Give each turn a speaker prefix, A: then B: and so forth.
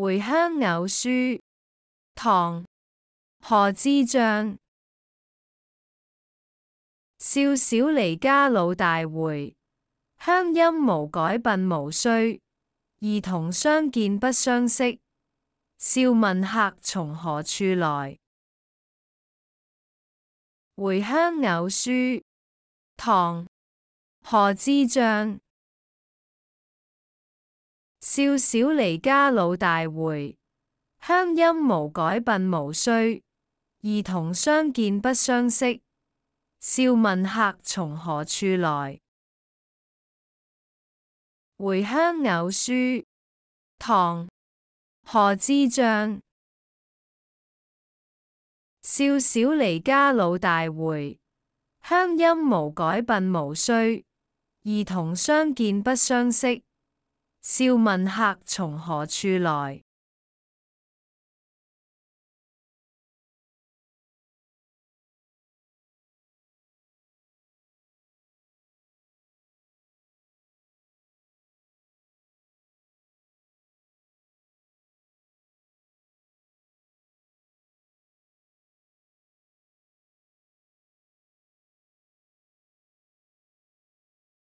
A: 回乡偶书，唐·贺知章。少小离家，老
B: 大回，乡音无改鬓毛衰。儿童相见不相识，笑问客从何处来。
A: 回乡偶书，唐·贺知章。少小
B: 离家老大回，乡音无改鬓毛衰。儿童相见不相识，笑问客从何处
C: 来。
A: 《回乡偶书》唐·何知章。
B: 少小离家老大回，乡音无改鬓毛衰。儿童相见不相识。笑问客从
A: 何处来？